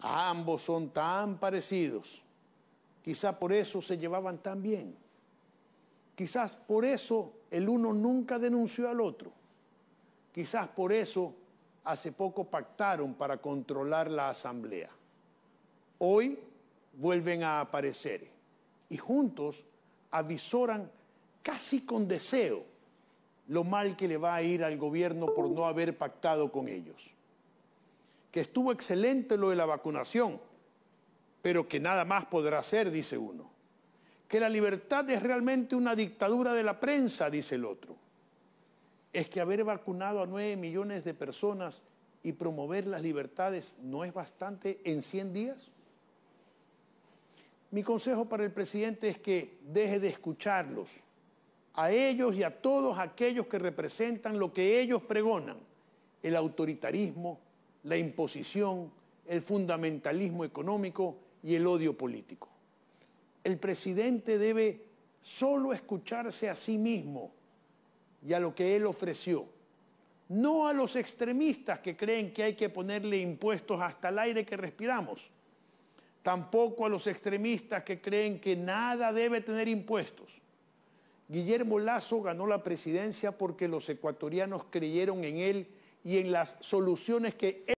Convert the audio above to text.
Ambos son tan parecidos. Quizá por eso se llevaban tan bien. Quizás por eso el uno nunca denunció al otro. Quizás por eso hace poco pactaron para controlar la asamblea. Hoy vuelven a aparecer y juntos avisoran casi con deseo lo mal que le va a ir al gobierno por no haber pactado con ellos que estuvo excelente lo de la vacunación, pero que nada más podrá ser, dice uno. Que la libertad es realmente una dictadura de la prensa, dice el otro. Es que haber vacunado a 9 millones de personas y promover las libertades no es bastante en 100 días. Mi consejo para el presidente es que deje de escucharlos, a ellos y a todos aquellos que representan lo que ellos pregonan, el autoritarismo la imposición, el fundamentalismo económico y el odio político. El presidente debe solo escucharse a sí mismo y a lo que él ofreció, no a los extremistas que creen que hay que ponerle impuestos hasta el aire que respiramos, tampoco a los extremistas que creen que nada debe tener impuestos. Guillermo Lazo ganó la presidencia porque los ecuatorianos creyeron en él y en las soluciones que él